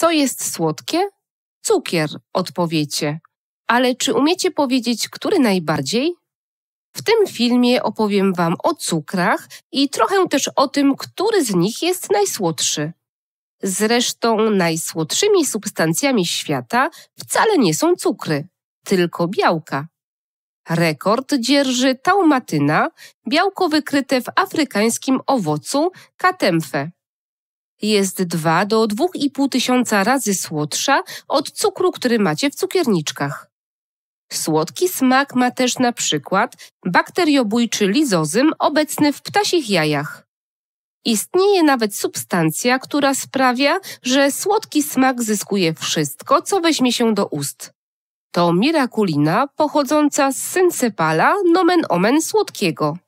Co jest słodkie? Cukier, odpowiecie. Ale czy umiecie powiedzieć, który najbardziej? W tym filmie opowiem Wam o cukrach i trochę też o tym, który z nich jest najsłodszy. Zresztą najsłodszymi substancjami świata wcale nie są cukry, tylko białka. Rekord dzierży taumatyna, białko wykryte w afrykańskim owocu katemfe. Jest 2 do 2,5 tysiąca razy słodsza od cukru, który macie w cukierniczkach. Słodki smak ma też na przykład bakteriobójczy lizozym obecny w ptasich jajach. Istnieje nawet substancja, która sprawia, że słodki smak zyskuje wszystko, co weźmie się do ust. To mirakulina pochodząca z syncepala nomen omen słodkiego.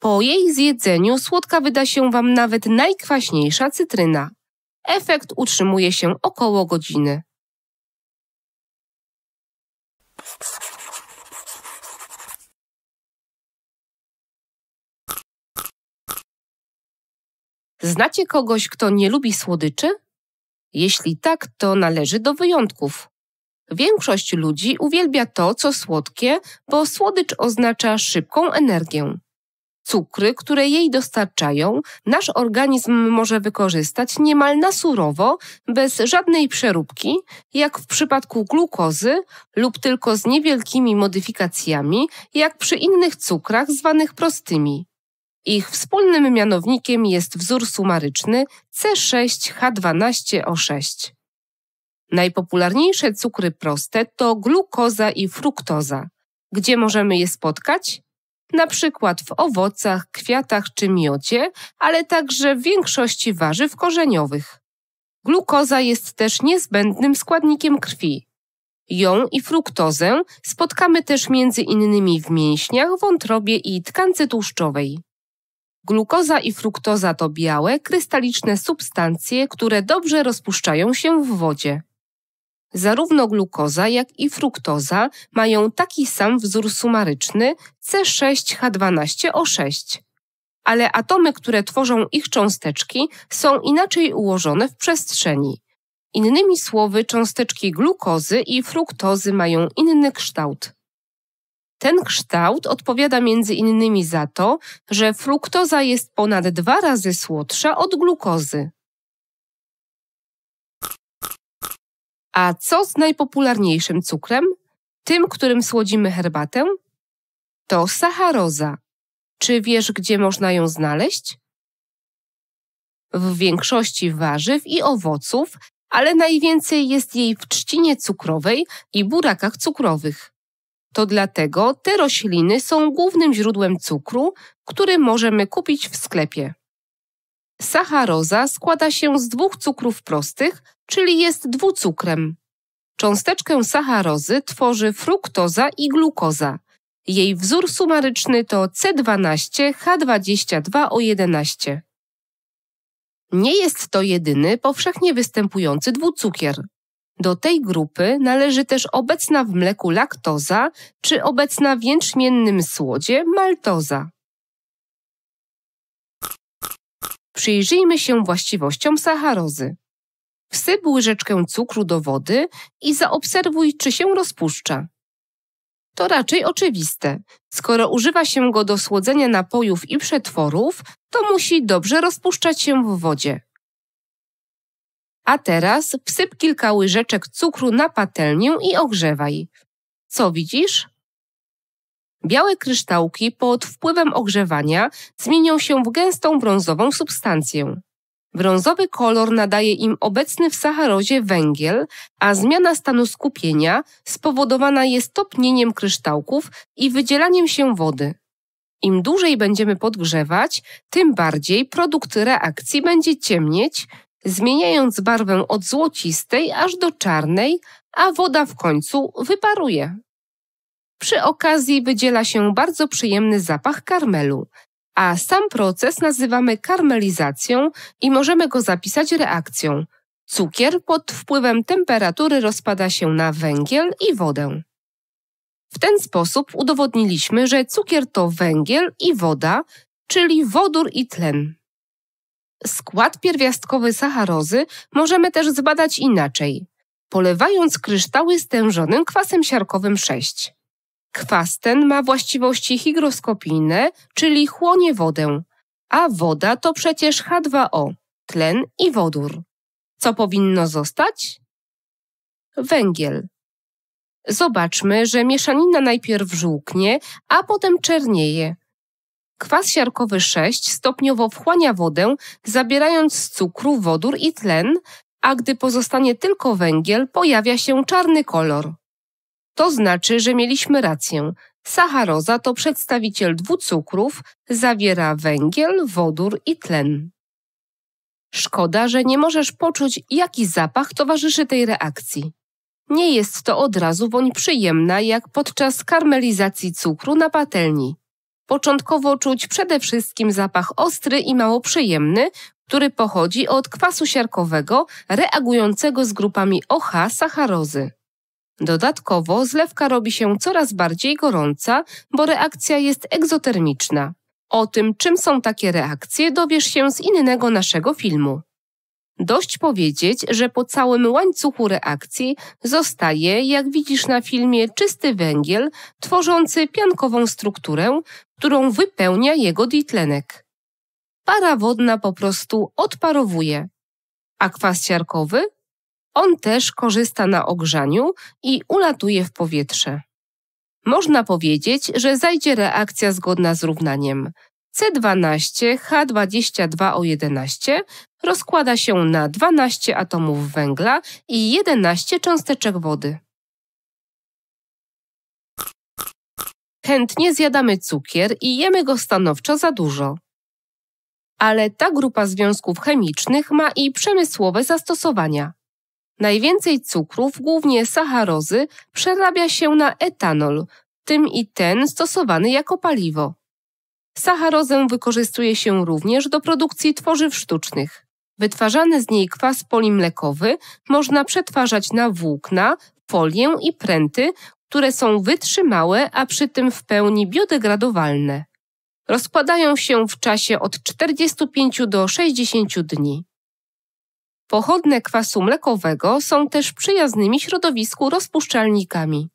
Po jej zjedzeniu słodka wyda się Wam nawet najkwaśniejsza cytryna. Efekt utrzymuje się około godziny. Znacie kogoś, kto nie lubi słodyczy? Jeśli tak, to należy do wyjątków. Większość ludzi uwielbia to, co słodkie, bo słodycz oznacza szybką energię cukry, które jej dostarczają, nasz organizm może wykorzystać niemal na surowo, bez żadnej przeróbki, jak w przypadku glukozy lub tylko z niewielkimi modyfikacjami, jak przy innych cukrach zwanych prostymi. Ich wspólnym mianownikiem jest wzór sumaryczny C6H12O6. Najpopularniejsze cukry proste to glukoza i fruktoza. Gdzie możemy je spotkać? na przykład w owocach, kwiatach czy miodzie, ale także w większości warzyw korzeniowych. Glukoza jest też niezbędnym składnikiem krwi. Ją i fruktozę spotkamy też między innymi w mięśniach, wątrobie i tkance tłuszczowej. Glukoza i fruktoza to białe, krystaliczne substancje, które dobrze rozpuszczają się w wodzie. Zarówno glukoza, jak i fruktoza mają taki sam wzór sumaryczny C6H12O6. Ale atomy, które tworzą ich cząsteczki, są inaczej ułożone w przestrzeni. Innymi słowy, cząsteczki glukozy i fruktozy mają inny kształt. Ten kształt odpowiada między innymi za to, że fruktoza jest ponad dwa razy słodsza od glukozy. A co z najpopularniejszym cukrem, tym, którym słodzimy herbatę? To sacharoza. Czy wiesz, gdzie można ją znaleźć? W większości warzyw i owoców, ale najwięcej jest jej w trzcinie cukrowej i burakach cukrowych. To dlatego te rośliny są głównym źródłem cukru, który możemy kupić w sklepie. Sacharoza składa się z dwóch cukrów prostych, czyli jest dwucukrem. Cząsteczkę sacharozy tworzy fruktoza i glukoza. Jej wzór sumaryczny to C12H22O11. Nie jest to jedyny powszechnie występujący dwucukier. Do tej grupy należy też obecna w mleku laktoza czy obecna w jęczmiennym słodzie maltoza. przyjrzyjmy się właściwościom sacharozy. Wsyp łyżeczkę cukru do wody i zaobserwuj, czy się rozpuszcza. To raczej oczywiste. Skoro używa się go do słodzenia napojów i przetworów, to musi dobrze rozpuszczać się w wodzie. A teraz wsyp kilka łyżeczek cukru na patelnię i ogrzewaj. Co widzisz? Białe kryształki pod wpływem ogrzewania zmienią się w gęstą brązową substancję. Brązowy kolor nadaje im obecny w Saharozie węgiel, a zmiana stanu skupienia spowodowana jest topnieniem kryształków i wydzielaniem się wody. Im dłużej będziemy podgrzewać, tym bardziej produkt reakcji będzie ciemnieć, zmieniając barwę od złocistej aż do czarnej, a woda w końcu wyparuje. Przy okazji wydziela się bardzo przyjemny zapach karmelu, a sam proces nazywamy karmelizacją i możemy go zapisać reakcją. Cukier pod wpływem temperatury rozpada się na węgiel i wodę. W ten sposób udowodniliśmy, że cukier to węgiel i woda, czyli wodór i tlen. Skład pierwiastkowy sacharozy możemy też zbadać inaczej, polewając kryształy stężonym kwasem siarkowym 6. Kwas ten ma właściwości higroskopijne, czyli chłonie wodę, a woda to przecież H2O, tlen i wodór. Co powinno zostać? Węgiel. Zobaczmy, że mieszanina najpierw żółknie, a potem czernieje. Kwas siarkowy 6 stopniowo wchłania wodę, zabierając z cukru wodór i tlen, a gdy pozostanie tylko węgiel, pojawia się czarny kolor. To znaczy, że mieliśmy rację. Sacharoza to przedstawiciel dwucukrów, zawiera węgiel, wodór i tlen. Szkoda, że nie możesz poczuć, jaki zapach towarzyszy tej reakcji. Nie jest to od razu woń przyjemna jak podczas karmelizacji cukru na patelni. Początkowo czuć przede wszystkim zapach ostry i mało przyjemny, który pochodzi od kwasu siarkowego reagującego z grupami OH sacharozy. Dodatkowo zlewka robi się coraz bardziej gorąca, bo reakcja jest egzotermiczna. O tym, czym są takie reakcje, dowiesz się z innego naszego filmu. Dość powiedzieć, że po całym łańcuchu reakcji zostaje, jak widzisz na filmie, czysty węgiel tworzący piankową strukturę, którą wypełnia jego ditlenek. Para wodna po prostu odparowuje, a kwas siarkowy on też korzysta na ogrzaniu i ulatuje w powietrze. Można powiedzieć, że zajdzie reakcja zgodna z równaniem. C12H22O11 rozkłada się na 12 atomów węgla i 11 cząsteczek wody. Chętnie zjadamy cukier i jemy go stanowczo za dużo. Ale ta grupa związków chemicznych ma i przemysłowe zastosowania. Najwięcej cukrów, głównie sacharozy, przerabia się na etanol, tym i ten stosowany jako paliwo. Sacharozę wykorzystuje się również do produkcji tworzyw sztucznych. Wytwarzany z niej kwas polimlekowy można przetwarzać na włókna, folię i pręty, które są wytrzymałe, a przy tym w pełni biodegradowalne. Rozkładają się w czasie od 45 do 60 dni. Pochodne kwasu mlekowego są też przyjaznymi środowisku rozpuszczalnikami.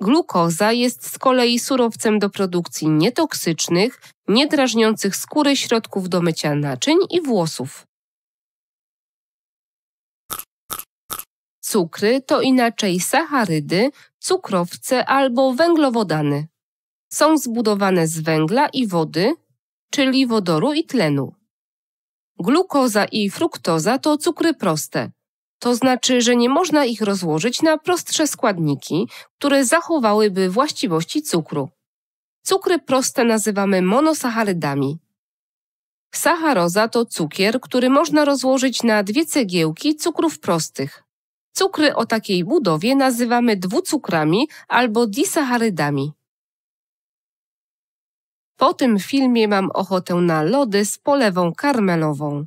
Glukoza jest z kolei surowcem do produkcji nietoksycznych, niedrażniących skóry środków do mycia naczyń i włosów. Cukry to inaczej sacharydy, cukrowce albo węglowodany. Są zbudowane z węgla i wody, czyli wodoru i tlenu. Glukoza i fruktoza to cukry proste. To znaczy, że nie można ich rozłożyć na prostsze składniki, które zachowałyby właściwości cukru. Cukry proste nazywamy monosacharydami. Sacharoza to cukier, który można rozłożyć na dwie cegiełki cukrów prostych. Cukry o takiej budowie nazywamy dwucukrami albo disacharydami. Po tym filmie mam ochotę na lody z polewą karmelową.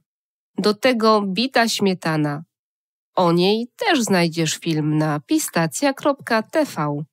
Do tego bita śmietana. O niej też znajdziesz film na pistacja.tv.